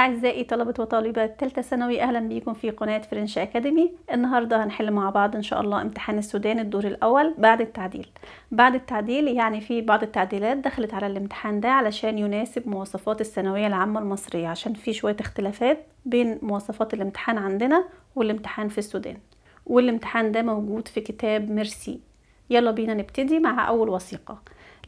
أعزائي طلبة وطالبات تالتة ثانوي أهلا بيكم في قناة فرنش أكاديمي النهاردة هنحل مع بعض إن شاء الله امتحان السودان الدور الأول بعد التعديل بعد التعديل يعني في بعض التعديلات دخلت على الامتحان ده علشان يناسب مواصفات الثانوية العامة المصرية عشان في شوية اختلافات بين مواصفات الامتحان عندنا والامتحان في السودان والامتحان ده موجود في كتاب ميرسي يلا بينا نبتدي مع أول وثيقة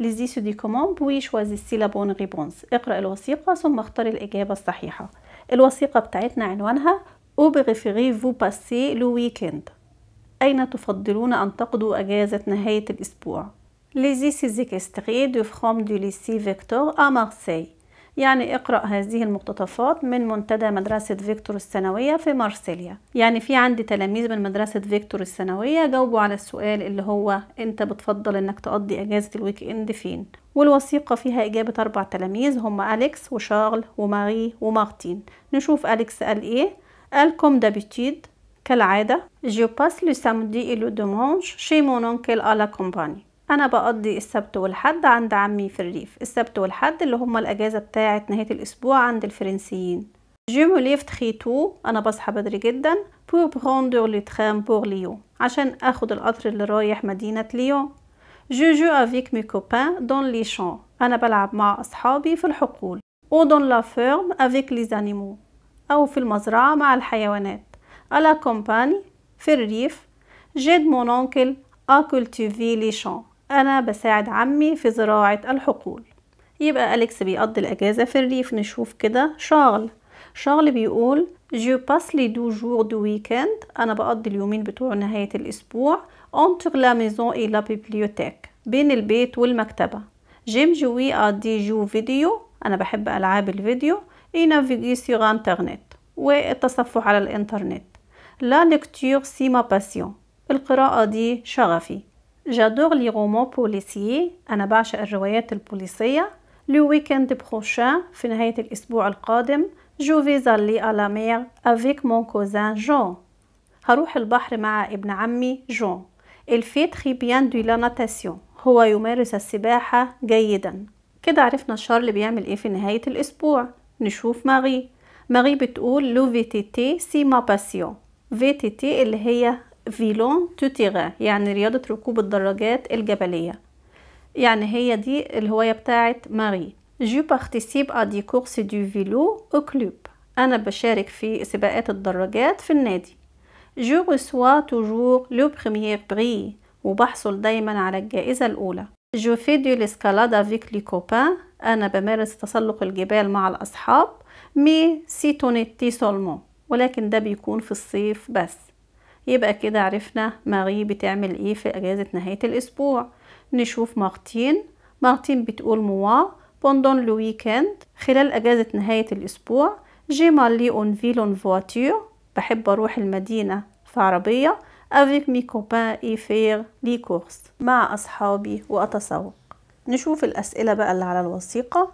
les issues du commande puis choisissez la bonne réponse اقرأ الوثيقة ثم اختاري الإجابة الصحيحة الوثيقة بتاعتنا عنوانها Où préférez-vous passer le week-end أين تفضلون أن تقضوا أجازة نهاية الأسبوع Les issues extraits de From du lycée Victor à Marseille يعني اقرأ هذه المقتطفات من منتدى مدرسة فيكتور الثانوية في مارسيليا يعني في عندي تلاميذ من مدرسة فيكتور الثانوية جاوبوا على السؤال اللي هو انت بتفضل انك تقضي اجازة الويك اند فين والوثيقة فيها إجابة أربع تلاميذ هم أليكس وشارل وماري ومارتين نشوف أليكس قال إيه قال كوم دابيتيد كالعادة جو باس لو سامدي إلو دومونش شي مون أونكل ألا كومباني انا بقضي السبت والحد عند عمي في الريف السبت والحد اللي هما الاجازه بتاعه نهايه الاسبوع عند الفرنسيين جو موليف lève أنا بصحى بدري جدا بور بروندور le train بور Lyon عشان أخد القطر اللي رايح مدينة ليون جو جو افيك مي كوبان دون لي شان أنا بلعب مع أصحابي في الحقول أو دون لا فيرم افيك لي زانيمو أو في المزرعة مع الحيوانات الا كومباني في الريف جيد مون اونكل ا كولتيفي لي champs أنا بساعد عمي في زراعة الحقول يبقى أليكس بيقضي الأجازة في الريف نشوف كده شارل شارل بيقول جو باس لي دو جور دو ويكند أنا بقضي اليومين بتوع نهاية الأسبوع entre la maison et la bibliothèque بين البيت والمكتبة جيم جوي أدي جو فيديو أنا بحب ألعاب الفيديو إي نافيغي سيغ انترنت والتصفح على الإنترنت لا لكتور سي ما باسيون القراءة دي شغفي J'adore les romans بوليسيي أنا بعشق الروايات البوليسية لو ويكند بروشان في نهاية الأسبوع القادم جو في زالي ألا مير أفيك مون كوزان جون هروح البحر مع ابن عمي جون الفي تخي بيان دو لا ناتاسيون هو يمارس السباحة جيدا كده عرفنا شارل بيعمل ايه في نهاية الأسبوع نشوف ماري ماري بتقول لو في تي تي سي ما باسيون في تي تي اللي هي فيلون توتيغا يعني رياضة ركوب الدراجات الجبلية يعني هي دي الهواية بتاعت ماري جو بارتيسيب ا دي كورس دو فيلو او كلوب أنا بشارك في سباقات الدراجات في النادي جو ريسوا توجور لو بريمير بري وبحصل دايما على الجائزة الأولى جو في دو الاسكالاد افيك لي كوبان أنا بمارس تسلق الجبال مع الأصحاب مي سي تونيتي سولمون ولكن ده بيكون في الصيف بس يبقى كده عرفنا ماري بتعمل ايه في اجازة نهاية الاسبوع نشوف مارتين مارتين بتقول موا بوندون لو ويكند خلال اجازة نهاية الاسبوع جي مالي اون فيل اون فواتور بحب اروح المدينة في عربية افيك مي كوبان اي فير لي كورس مع اصحابي واتسوق نشوف الاسئلة بقى اللي على الوثيقة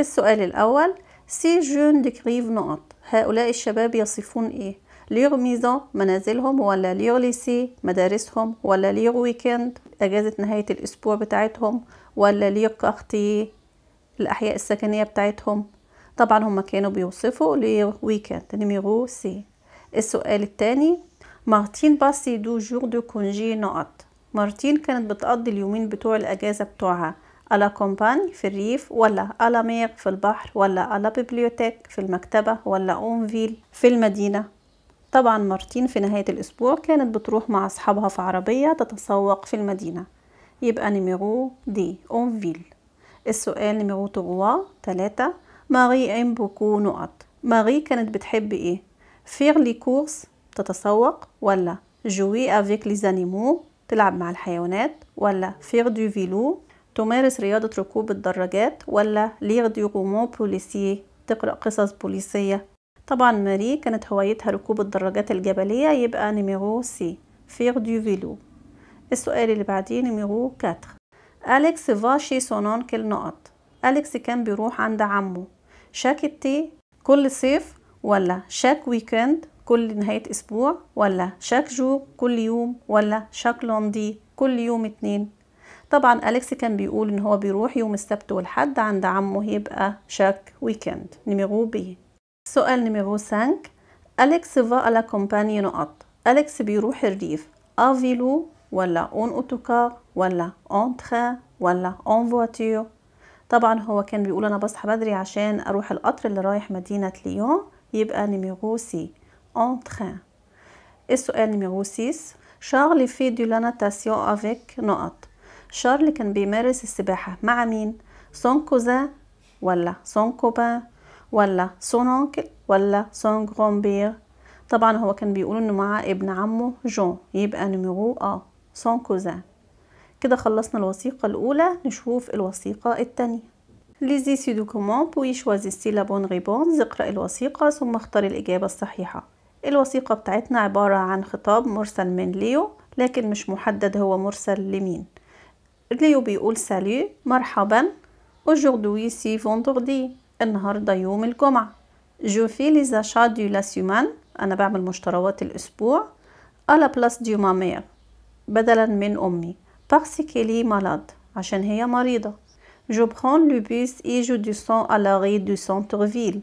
السؤال الاول سي جون ديكريف نقط هؤلاء الشباب يصفون ايه ليغميزون منازلهم ولا ليغليسي مدارسهم ولا ليغ ويكند أجازة نهاية الأسبوع بتاعتهم ولا ليغ الأحياء السكنية بتاعتهم طبعا هما كانوا بيوصفوا ليغ ويكند نيميرو سي السؤال التاني مارتين باسي دو جور دو كونجي نقط مارتين كانت بتقضي اليومين بتوع الأجازة بتوعها على كومباني في الريف ولا على مير في البحر ولا على بيبليوتيك في المكتبة ولا اون فيل في المدينة طبعا مارتين في نهاية الأسبوع كانت بتروح مع أصحابها في عربية تتسوق في المدينة يبقى نميرو دي أونفيل السؤال نميرو تغوا تلاتة ماري أم بوكو نقط ماري كانت بتحب إيه؟ فير لي كورس تتسوق ولا جوي افيك لي زانيمو تلعب مع الحيوانات ولا فير دو فيلو تمارس رياضة ركوب الدراجات ولا لير دي رومون بوليسيه تقرأ قصص بوليسية طبعا ماري كانت هوايتها ركوب الدراجات الجبلية يبقى نميرو سي فيغ دو فيلو السؤال اللي بعديه نميرو كاتر أليكس فا سونون كل نقط أليكس كان بيروح عند عمه شاك تي كل صيف ولا شاك ويكند كل نهاية أسبوع ولا شاك جو كل يوم ولا شاك لوندي كل يوم اتنين طبعا أليكس كان بيقول إن هو بيروح يوم السبت والحد عند عمه يبقى شاك ويكند نميرو بي سؤال نميرو 5 أليكس فا على كومباني نقط أليكس بيروح الريف أفيلو ولا أون أوتوكار ولا أون تخان ولا أون فواتير طبعا هو كان بيقول أنا بصحى بدري عشان أروح القطر اللي رايح مدينة ليون يبقى نميرو سي أون تخان السؤال نميرو 6 شارل في دو لا ناتاسيون افيك نقط شارل كان بيمارس السباحة مع مين؟ سون كوزا ولا سون كوبان ولا سون أونكل ولا سون غرون بير طبعا هو كان بيقول انه مع ابن عمه جون يبقى نميرو اه سون كوزان كده خلصنا الوثيقة الأولى نشوف الوثيقة التانية ليزي سي دوكومون بوي شوازيسي لا بون ريبونز اقرأ الوثيقة ثم اختار الإجابة الصحيحة الوثيقة بتاعتنا عبارة عن خطاب مرسل من ليو لكن مش محدد هو مرسل لمين ليو بيقول سالي مرحبا اجوردوي سي فوندوردي النهاردة يوم الجمعة جو في لي زاشا دو لا سيمان أنا بعمل مشتروات الأسبوع ألا بلاس ديو مامير بدلا من أمي بارسي كيلي مالاد عشان هي مريضة جو بخون لو بيس إيجو دو سون ألا غي دو سونتر فيل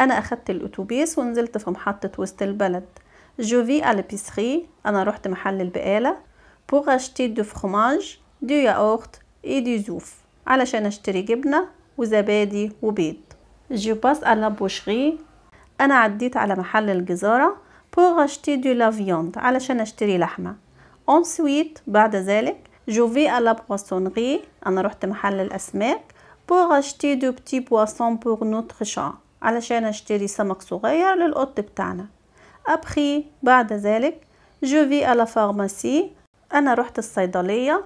أنا أخدت الأتوبيس ونزلت في محطة وسط البلد جو في على بيسخي أنا رحت محل البقالة بوغ أشتي دو فخماج دو ياورت إي دو زوف علشان أشتري جبنة وزبادي وبيض جو باس على بوشغي انا عديت على محل الجزارة pour acheter de la viande علشان اشتري لحمة ensuite بعد ذلك vais à la poissonnerie انا رحت محل الاسماك pour acheter de petits poissons pour notre chat علشان اشتري سمك صغير للقط بتاعنا ابخي بعد ذلك vais à la pharmacie انا رحت الصيدلية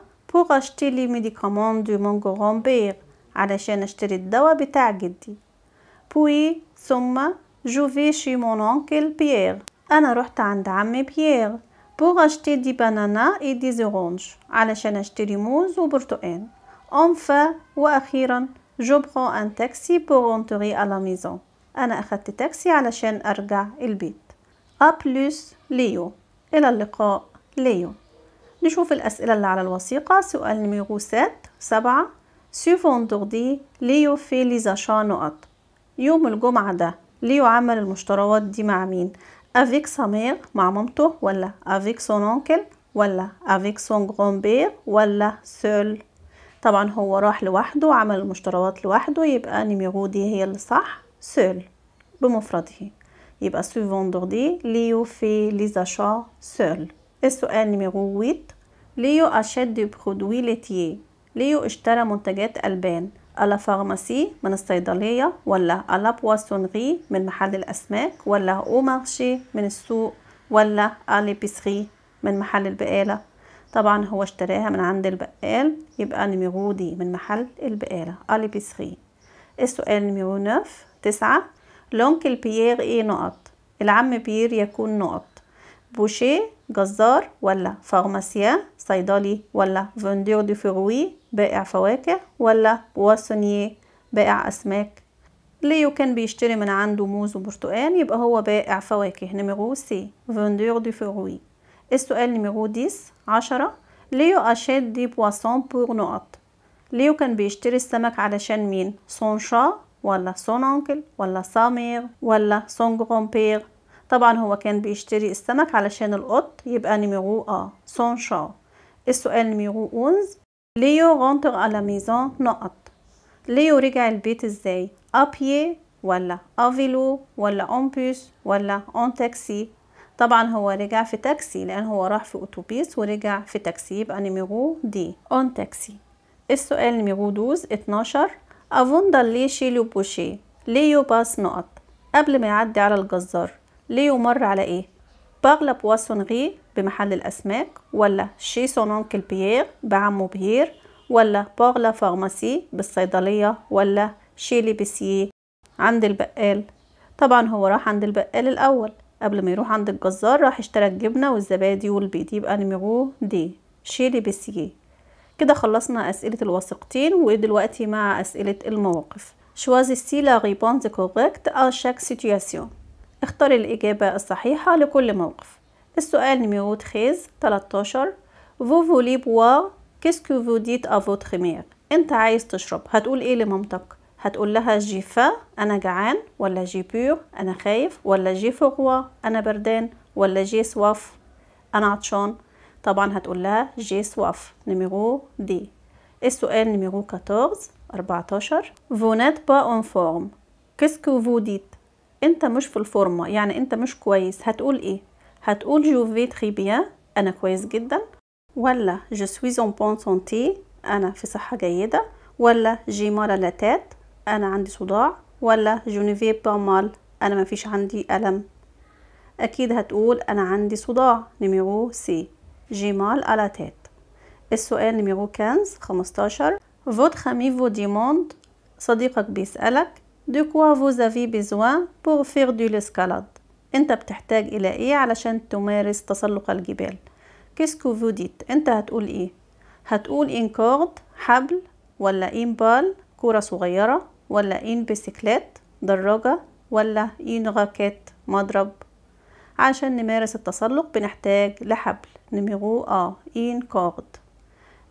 les médicaments de mon grand-père علشان اشتري الدواء بتاع جدي بوي ثم جو في شي مون oncle بيير أنا رحت عند عمي بيير بوغ اشتي دي بانانا اي دي زورونج علشان أشتري موز وبرتقال اونفا وأخيرا جو برو ان تاكسي بوغ rentrer ا لا ميزون أنا أخدت تاكسي علشان أرجع البيت ا plus ليو إلى اللقاء ليو نشوف الأسئلة اللي على الوثيقة سؤال نميرو 7 سبعة suivant ليو في ليزاشا نقط يوم الجمعة ده عمل المشتريات دي مع مين افيك سامير مع مامته ولا افيك سون اونكل ولا افيك سون بير ولا سول طبعا هو راح لوحده وعمل المشتريات لوحده يبقى نيميرو دي هي اللي صح سول بمفرده يبقى سو فوندوردي ليو في ليزاشا سول السؤال نيميرو 8 ليو اشاد دي برودوي ليتيه ليو اشترى منتجات ألبان على فارماسي من الصيدلية ولا على بواسونغي من محل الأسماك ولا أو مارشي من السوق ولا اليبيسري من محل البقالة طبعا هو اشتراها من عند البقال يبقى نميرو دي من محل البقالة اليبيسري السؤال نميرو 9 تسعة لونكل بيير ايه نقط العم بيير يكون نقط بوشيه جزار ولا فارماسيان صيدلي ولا فوندور دي فروي بائع فواكه ولا بواسونييه بائع أسماك ليو كان بيشتري من عنده موز وبرتقال يبقى هو بائع فواكه نميرو سي فوندور دي فروي السؤال نميرو ديس عشرة ليو أشيت دي بواسون بور نقط ليو كان بيشتري السمك علشان مين سون شا ولا سون أنكل ولا سامير ولا سون بير طبعا هو كان بيشتري السمك علشان القط يبقى نميرو أ سون شا السؤال نميرو أونز ليو غنطر على ميزان نقط ليو رجع البيت ازاي ابيي ولا افيلو ولا اونبيس ولا اون تاكسي طبعا هو رجع في تاكسي لان هو راح في اتوبيس ورجع في تاكسي يبقى نيميرو دي اون تاكسي السؤال نيميرو دوز افون دالي شي لو بوشي ليو باس نقط قبل ما يعدي على الجزار ليو مر على ايه بار لا بواسونغي بمحل الأسماك ولا شي سونونكل بيير بعمو بيير ولا لا فارماسي بالصيدلية ولا شي ليبسيي عند البقال طبعا هو راح عند البقال الأول قبل ما يروح عند الجزار راح اشترى الجبنة والزبادي والبيض يبقى نميرو دي شي ليبسيي كده خلصنا أسئلة الوثيقتين ودلوقتي مع أسئلة المواقف شوازيسي لا ريبونز كوريكت أ شاك سيتياسيون اختاري الإجابة الصحيحة لكل موقف السؤال نميرو 13 13 فو فولي بوا كيسكو فو ديت ا فوتر انت عايز تشرب هتقول ايه لمامتك هتقول لها جي فا انا جعان ولا جي بور انا خايف ولا جي فغوا انا بردان ولا جي سواف انا عطشان طبعا هتقول لها جي سواف نميرو دي السؤال نميرو 14 14 فو نات با اون فورم كيسكو فو ديت انت مش في الفورمه يعني انت مش كويس هتقول ايه هتقول جو في تري بيان انا كويس جدا ولا جو سويز اون بون سونتي انا في صحه جيده ولا جي مارا لاتات انا عندي صداع ولا جو نيفي با مال انا ما فيش عندي الم اكيد هتقول انا عندي صداع نيميرو سي جي مال على تات السؤال نيميرو 15 15 فوتر امي فو ديموند صديقك بيسألك دو كوا فو زافي بيزوان بور فير دو لسكالاد انت بتحتاج الى ايه علشان تمارس تسلق الجبال كيسكو فوديت انت هتقول ايه هتقول ان كورد حبل ولا ان بال كرة صغيرة ولا ان بيسكلات دراجة ولا ان غاكات مضرب عشان نمارس التسلق بنحتاج لحبل نميرو ا ان كورد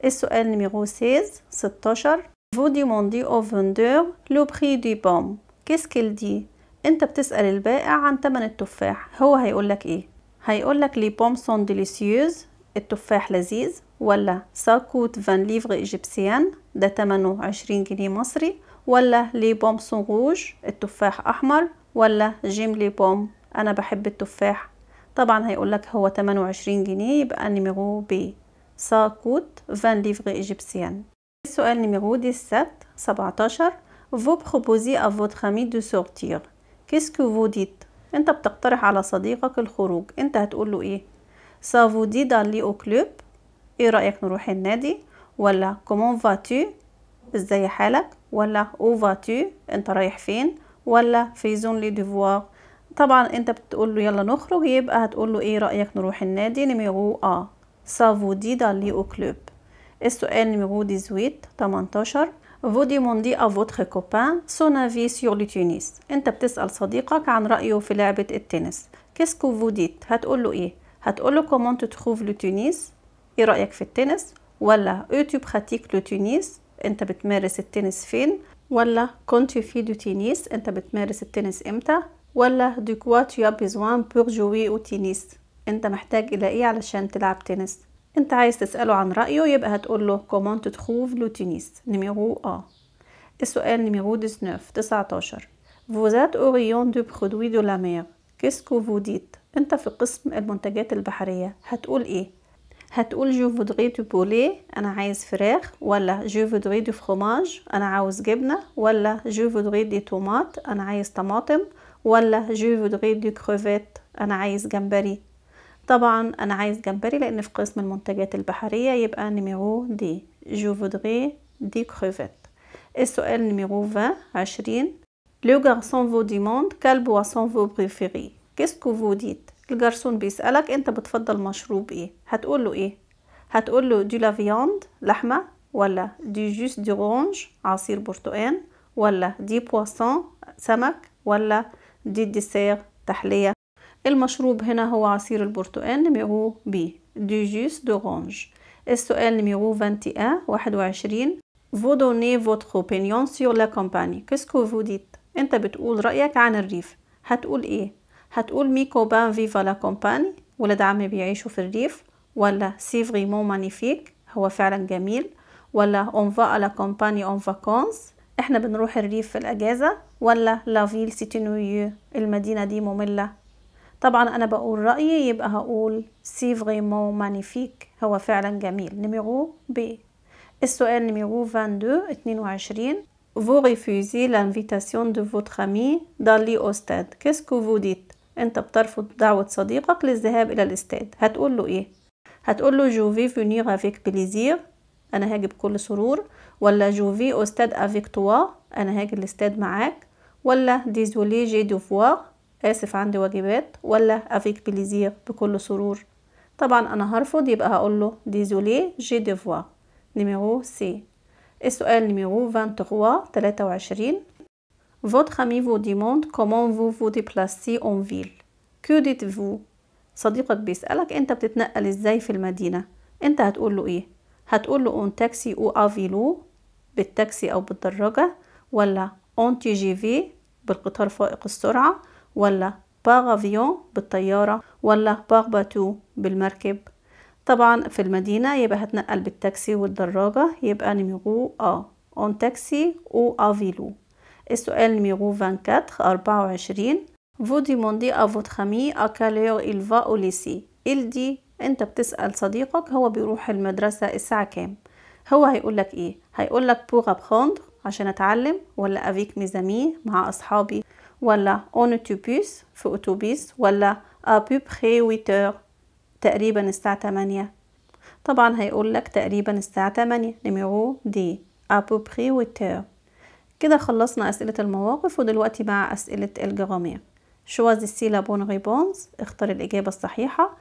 السؤال نميرو سيز ستاشر Vous demandez au vendeur le prix du baume. Qu'est-ce دي انت بتسأل البائع عن تمن التفاح هو هيقولك ايه هيقولك لي بومسون ديليسيوز التفاح لذيذ ولا ساكوت فان ليفغ ايجيبسيان ده تمنه عشرين جنيه مصري ولا لي بومسون روج التفاح احمر ولا جيم لي بوم انا بحب التفاح طبعا هيقولك هو تمنه عشرين جنيه يبقى نيميرو بي ساكوت فان ليفغ ايجيبسيان السؤال نيميرو 17 سبعتاشر vous proposez à votre ami de sortir كيسكو ديت انت بتقترح على صديقك الخروج انت هتقول له ايه دي دالي او كلوب ايه رايك نروح النادي ولا كومون فاتو ازاي حالك ولا او فاتو انت رايح فين ولا فيزون لي ديفوار طبعا انت بتقول له يلا نخرج يبقى هتقول له ايه رايك نروح النادي نيميرو ا دي دالي او كلوب السؤال نيميرو 18 فو ديموندي افوتخ كوبان سون افي سيغ لو تونيس انت بتسال صديقك عن رايه في لعبه التنس كيسكو فو ديت هتقول له ايه هتقول له كومون تو تروف لو تونيس ايه رايك في التنس ولا او تو براتيك لو تونيس انت بتمارس التنس فين ولا كنت في دو تينيس انت بتمارس التنس امتى ولا دو كوا تو بيزوان بور جوي او تينيس انت محتاج الى ايه علشان تلعب تنس انت عايز تسأله عن رأيه يبقى هتقول له كومون تتخوف تينيس نيميرو ا السؤال نيميرو 19 19 فوزات اوريون دو برودوي دو لا مير كيسكو فو ديت انت في قسم المنتجات البحرية هتقول ايه هتقول جو فودري دو بولي انا عايز فراخ ولا جو فودري دو فروماج انا عاوز جبنة ولا جو فودري دي تومات انا عايز طماطم ولا جو فودري دو كروفيت انا عايز جمبري طبعا انا عايز جمبري لان في قسم المنتجات البحريه يبقى نيميرو دي جو فودري دي كروفيت السؤال نيميرو 20 عشرين لو غارسون فو ديموند كال بواسون فو بريفيري كيسكو فو ديت الجرسون بيسالك انت بتفضل مشروب ايه هتقول له ايه هتقول له دي لا فياند لحمه ولا دي جوس دي رونج عصير برتقال ولا دي بواسون سمك ولا دي ديسير تحليه المشروب هنا هو عصير البرتقال نميرو بي دو جوس دورانج السؤال نميرو 21 21 vous donnez votre opinion sur la campagne qu'est-ce que vous dites انت بتقول رأيك عن الريف هتقول ايه هتقول مي كوبان فيفا لا كومباني ولاد عمي بيعيشوا في الريف ولا سي فريمون مانيفيك هو فعلا جميل ولا اون فا لا كومباني اون فاكونس احنا بنروح الريف في الاجازه ولا لا فيل سيتينويو المدينه دي ممله طبعا انا بقول رايي يبقى هقول سي فريمون مانيفيك هو فعلا جميل نيميرو بي السؤال نيميرو 22 22 vous refusez l'invitation de votre ami d'aller au stade qu'est-ce que vous dites انت بترفض دعوة صديقك للذهاب الى الاستاد هتقول له ايه هتقول له جو في فينير افيك بليزير انا هاجي بكل سرور ولا جو في او افيك توا انا هاجي الاستاد معاك ولا ديزولي جي دوفوار آسف عندي واجبات ولا افيك بليزير بكل سرور طبعا أنا هرفض يبقى هقول له ديزولي جي ديفوا نيميرو سي السؤال نيميرو 23 23 Votre ami vous demande comment فو فو déplacez اون فيل كو ديت فو صديقك بيسألك أنت بتتنقل إزاي في المدينة أنت هتقول له إيه؟ هتقول له اون تاكسي أو أفيلو بالتاكسي أو بالدراجة ولا اون تي جي في بالقطار فائق السرعة ولا باغ افيون بالطيارة ولا باغ باتو بالمركب طبعا في المدينة يبقى هتنقل بالتاكسي والدراجة يبقى نميرو ا اون تاكسي او افيلو السؤال نميرو 24 24 vous demandez à votre ami à quelle heure il va au lycée il dit انت بتسأل صديقك هو بيروح المدرسة الساعة كام هو هيقول لك ايه هيقول لك pour apprendre عشان اتعلم ولا افيك ميزامي مع اصحابي ولا اون اوتوبيس في اتوبيس ولا ابوبخي ويتور تقريبا الساعة تمانية طبعا هيقول لك تقريبا الساعة تمانية نميرو دي ابوبخي ويتور كده خلصنا أسئلة المواقف ودلوقتي مع أسئلة الجرامير شواز السيلا بون ريبونز اختار الإجابة الصحيحة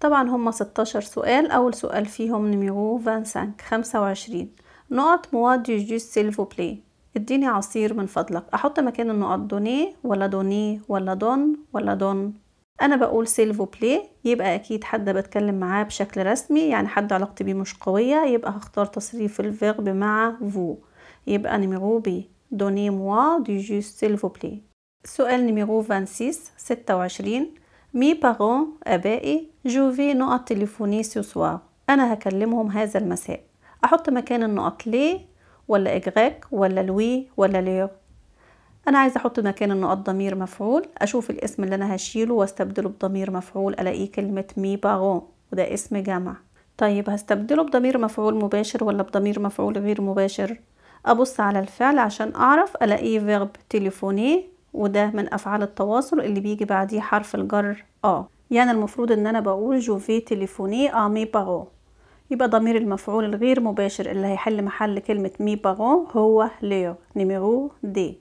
طبعا هما 16 سؤال أول سؤال فيهم نميرو 25 وعشرين نقط موا دي سيلفو بلي اديني عصير من فضلك احط مكان النقط دوني ولا دوني ولا دون ولا دون انا بقول سيلفو بلي يبقى اكيد حد بتكلم معاه بشكل رسمي يعني حد علاقتي بيه مش قويه يبقى هختار تصريف الفيرب مع فو يبقى نيميرو بي دوني موا دي جو سيلفو بلي سؤال نيميرو 26 26 مي بارون ابائي جو في نقط تليفوني سوسوار انا هكلمهم هذا المساء احط مكان النقط ليه ولا إجغاك ولا لوي ولا ليو أنا عايزة أحط مكان النقط ضمير مفعول أشوف الاسم اللي أنا هشيله واستبدله بضمير مفعول ألاقيه كلمة مي باغون وده اسم جمع طيب هستبدله بضمير مفعول مباشر ولا بضمير مفعول غير مباشر أبص على الفعل عشان أعرف ألاقيه فيرب تليفوني وده من أفعال التواصل اللي بيجي بعديه حرف الجر آه يعني المفروض إن أنا بقول جوفي تليفوني آمي باغون يبقى ضمير المفعول الغير مباشر اللي هيحل محل كلمة مي بارون هو ليو نيميرو دي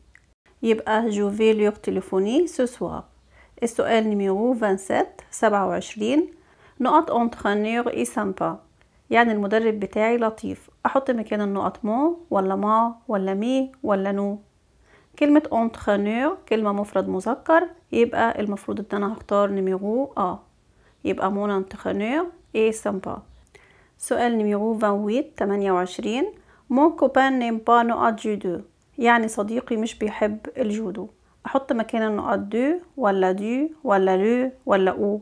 يبقى جوفي ليو تليفوني سو سوار السؤال نيميرو 27 وعشرين نقط اونترينور اي سامبا يعني المدرب بتاعي لطيف احط مكان النقط مو ولا ما ولا مي ولا نو كلمة اونترينور كلمة مفرد مذكر يبقى المفروض ان انا هختار نيميرو ا آه. يبقى مون انترينور اي سامبا سؤال نيميرو 28 مون كوبان نيم با نقط جودو يعني صديقي مش بيحب الجودو احط مكان النقط دو ولا دو ولا لو ولا او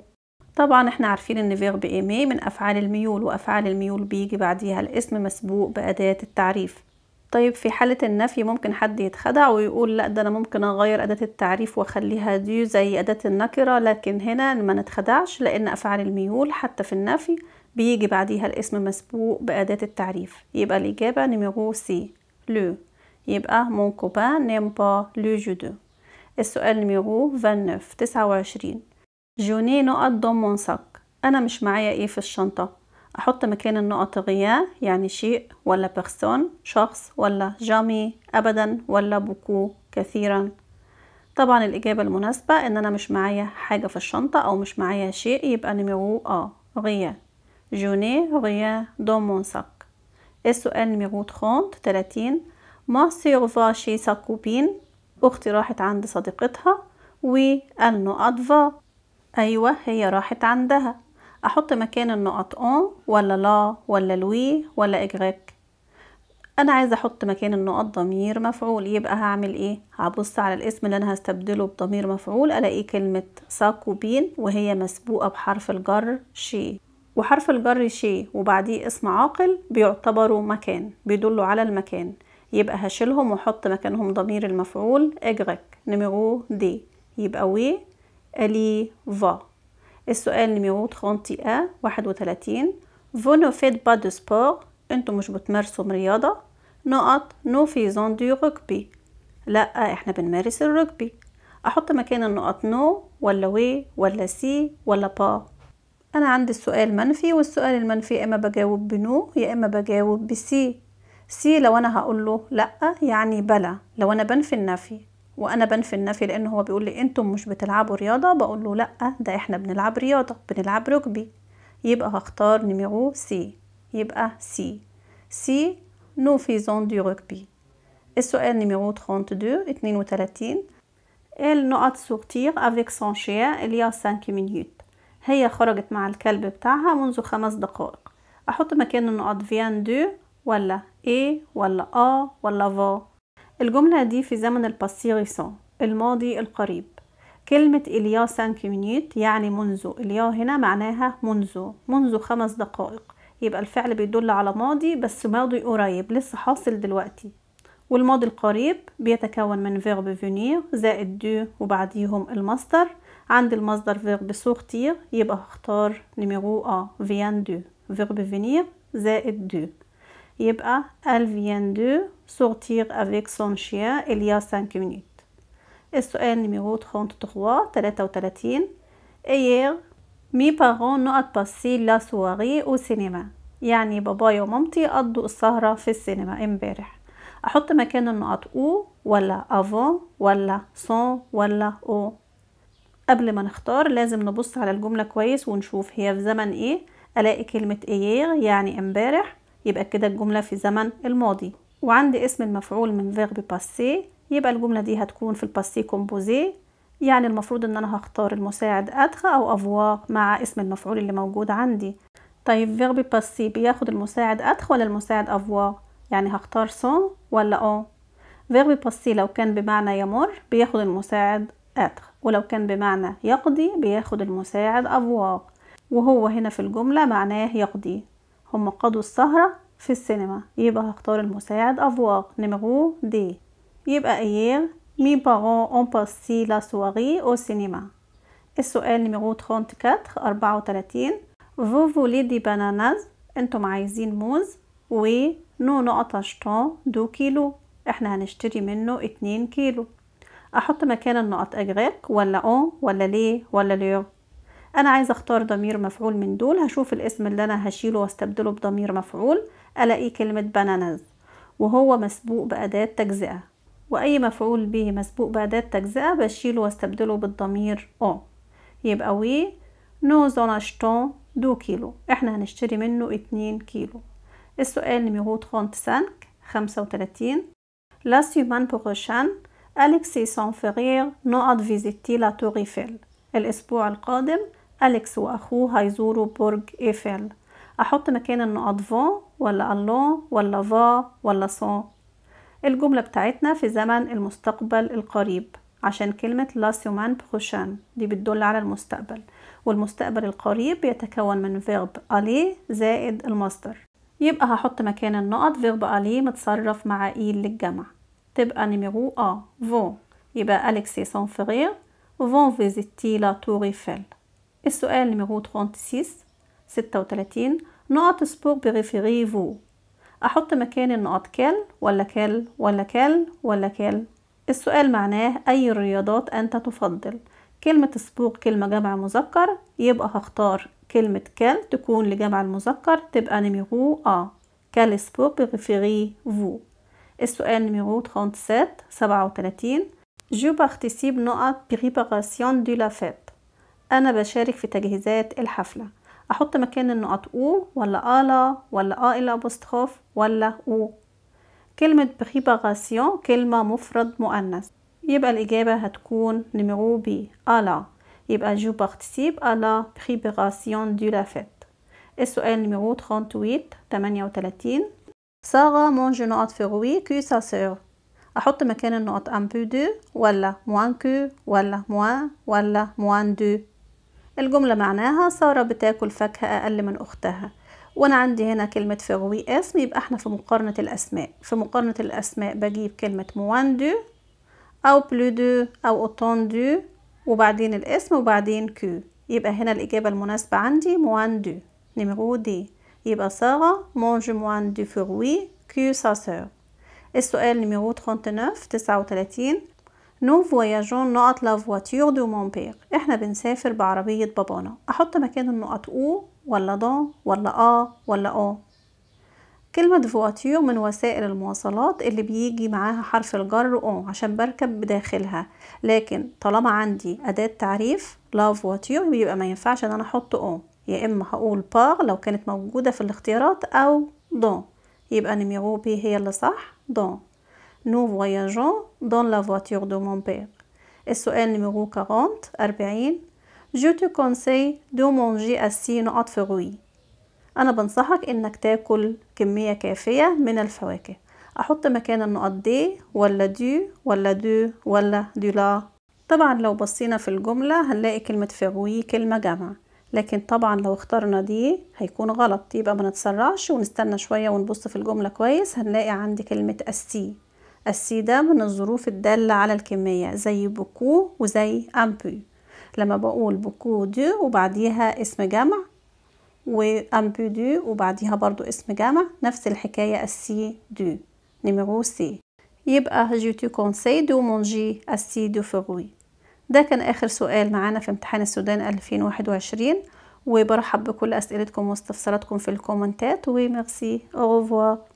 طبعا احنا عارفين ان فيغ بإيمي من افعال الميول وافعال الميول بيجي بعديها الاسم مسبوق باداة التعريف طيب في حالة النفي ممكن حد يتخدع ويقول لا ده أنا ممكن أغير أداة التعريف وأخليها دي زي أداة النكرة لكن هنا ما نتخدعش لأن أفعال الميول حتى في النفي بيجي بعديها الاسم مسبوق بأداة التعريف يبقى الإجابة نميرو سي لو يبقى مون كوبان نيم با لو جو دو السؤال نيميرو تسعة وعشرين جوني نقط مون منسق أنا مش معايا إيه في الشنطة أحط مكان النقط غيا يعني شيء ولا بيرسون شخص ولا جامي أبدا ولا بوكو كثيرا طبعا الإجابة المناسبة إن أنا مش معايا حاجة في الشنطة أو مش معايا شيء يبقى نميرو أ آه، غيا جوني غيا دو مون ساك السؤال نميرو 30 30 ما فا شي سا كوبين اختي راحت عند صديقتها النقط فا ايوه هي راحت عندها احط مكان النقط اون ولا لا ولا لوي ولا اجريك انا عايزه احط مكان النقط ضمير مفعول يبقى هعمل ايه هبص على الاسم اللي انا هستبدله بضمير مفعول الاقي كلمه ساكوبين وهي مسبوقه بحرف الجر شي وحرف الجر شيء وبعديه اسم عاقل بيعتبروا مكان بيدلوا على المكان يبقى هشيلهم واحط مكانهم ضمير المفعول اجغك نميرو دي يبقى وي الي فا السؤال نميرو تخونتي واحد وتلاتين فو نو فيت با دو سبور انتوا مش بتمارسوا رياضة نقط نو فيزون دو ركبي لا احنا بنمارس الركبي احط مكان النقط نو ولا وي ولا سي ولا با انا عندي السؤال منفي والسؤال المنفي يا اما بجاوب بنو يا اما بجاوب بسي سي لو انا هقول له لا يعني بلا لو انا بنفي النفي وانا بنفي النفي لان هو بيقول لي انتم مش بتلعبوا رياضه بقول له لا ده احنا بنلعب رياضه بنلعب ركبي يبقى هختار نيميرو سي يبقى سي سي نو فيزون دو ركبي السؤال نيميرو 32 32 Elle n'a sortir avec son chien il y a 5 minutes. هي خرجت مع الكلب بتاعها منذ خمس دقائق احط مكان النقط فيان دو ولا اي ولا اه ولا فا الجملة دي في زمن الباسيغيسون الماضي القريب كلمة إليا سانك مينيت يعني منذ إليا هنا معناها منذ منذ خمس دقائق يبقى الفعل بيدل على ماضي بس ماضي قريب لسه حاصل دلوقتي والماضي القريب بيتكون من فيرب فينير زائد دو وبعديهم المصدر عندي المصدر فيرب سورتير يبقى هختار نيميرو ا فيان دو فيرب فينير زائد دو يبقى ال فيان دو sortir افيك سون شيان اليا y a 5 minutes السؤال نيميرو 33 33 hier مي بارون نقط باسي لا سواري او سينما يعني بابايا ومامتي قضوا السهرة في السينما امبارح احط مكان النقط او ولا افون ولا سون ولا او قبل ما نختار لازم نبص على الجملة كويس ونشوف هي في زمن ايه الاقي كلمة ايير يعني امبارح يبقى كده الجملة في زمن الماضي وعندي اسم المفعول من فيرب باسي يبقى الجملة دي هتكون في الباسي كومبوزي يعني المفروض ان انا هختار المساعد اتخ او افوار مع اسم المفعول اللي موجود عندي طيب فيرب باسي بياخد المساعد اتخ ولا المساعد افوار يعني هختار سون ولا اون فيرب باسي لو كان بمعنى يمر بياخد المساعد اتخ ولو كان بمعنى يقضي بياخد المساعد أفواق وهو هنا في الجملة معناه يقضي هم قضوا السهرة في السينما يبقى هختار المساعد أفواق نمغو دي يبقى إيير مي بارون أون باسي لا سواري أو سينما السؤال نمرو 34 34 فو فولي دي باناناز انتم عايزين موز و نو نقطة شطون دو كيلو احنا هنشتري منه اتنين كيلو احط مكان النقط اجراك ولا اون ولا ليه ولا ليو انا عايزه اختار ضمير مفعول من دول هشوف الاسم اللي انا هشيله واستبدله بضمير مفعول الاقي كلمه بانانز وهو مسبوق باداه تجزئه واي مفعول به مسبوق باداه تجزئه بشيله واستبدله بالضمير او يبقى وي نو اشتون دو كيلو احنا هنشتري منه اتنين كيلو السؤال نميرو 35 35 لا سيمان بروشان أليكسي سانفيغير نقط فيزيتي تور إيفيل الأسبوع القادم أليكس وأخوه هيزوروا برج إيفيل أحط مكان النقط فون ولا ألون ولا فا ولا سون الجملة بتاعتنا في زمن المستقبل القريب عشان كلمة لا سيومان بروشان دي بتدل على المستقبل والمستقبل القريب يتكون من فيرب ألي زائد المصدر يبقى هحط مكان النقط فيرب ألي متصرف مع إيل للجمع تبقى نيميرو أ فون يبقى أليكسي سون فغير فون فيزيتي لا تور إيفل السؤال نيميرو 36 36 نقط سبور بريفيري فو أحط مكان النقط كال ولا كال ولا كال ولا كال السؤال معناه أي الرياضات أنت تفضل كلمة سبوق كلمة جمع مذكر يبقى هختار كلمة كال تكون لجمع المذكر تبقى نيميرو أ كال سبوق بريفيري فو السؤال نميرو 37 37 جو بارتيسيب نقط بريباراسيون دو لا فيت انا بشارك في تجهيزات الحفله احط مكان النقط او ولا الا ولا ا الابوستروف ولا او كلمة بريباراسيون كلمة مفرد مؤنث يبقى الإجابة هتكون نميرو بي ألا يبقى جو بارتيسيب ألا بريباراسيون دو لا فيت السؤال نميرو 38 38 صاغ mon نقط فروي كي سا sœur أحط مكان النقط ان بو دو ولا موان كو ولا موان ولا موان دو الجملة معناها سارة بتاكل فاكهة أقل من أختها وأنا عندي هنا كلمة فروي اسم يبقى احنا في مقارنة الأسماء في مقارنة الأسماء بجيب كلمة موان دو أو بلو دو أو أوتون دو وبعدين الاسم وبعدين كو يبقى هنا الإجابة المناسبة عندي موان دو نمرو دي يبقى سارة مونج موان دو فروي كيو سا sœur السؤال نميرو 39 39 نو فواياجون نقط لا فواتور دو مون بير احنا بنسافر بعربية بابانا احط مكان النقط او ولا دون ولا اه ولا او كلمة فواتير من وسائل المواصلات اللي بيجي معاها حرف الجر او عشان بركب بداخلها لكن طالما عندي أداة تعريف لا فواتير بيبقى ما ينفعش إن أنا أحط او يا إما هقول بار لو كانت موجودة في الاختيارات أو دون يبقى نيميرو بي هي اللي صح دون نو فواياجون دون لا فواتور دو مون بير السؤال نيميرو 40 40 جو تو كونساي دو مونجي اسي نقط فروي أنا بنصحك إنك تاكل كمية كافية من الفواكه أحط مكان النقط دي ولا دي ولا دو ولا دولا طبعا لو بصينا في الجملة هنلاقي كلمة فروي كلمة جمع لكن طبعا لو اخترنا دي هيكون غلط يبقى ما نتسرعش ونستنى شوية ونبص في الجملة كويس هنلاقي عندي كلمة السي السي ده من الظروف الدالة على الكمية زي بوكو وزي أمبي لما بقول بوكو دو وبعديها اسم جمع وأمبي دو وبعديها برضو اسم جمع نفس الحكاية السي دو نيميرو سي يبقى جو تي كونسي دو مونجي السي دو فروي ده كان آخر سؤال معانا في امتحان السودان 2021 وبرحب بكل أسئلتكم واستفساراتكم في الكومنتات وميرسي أوفوار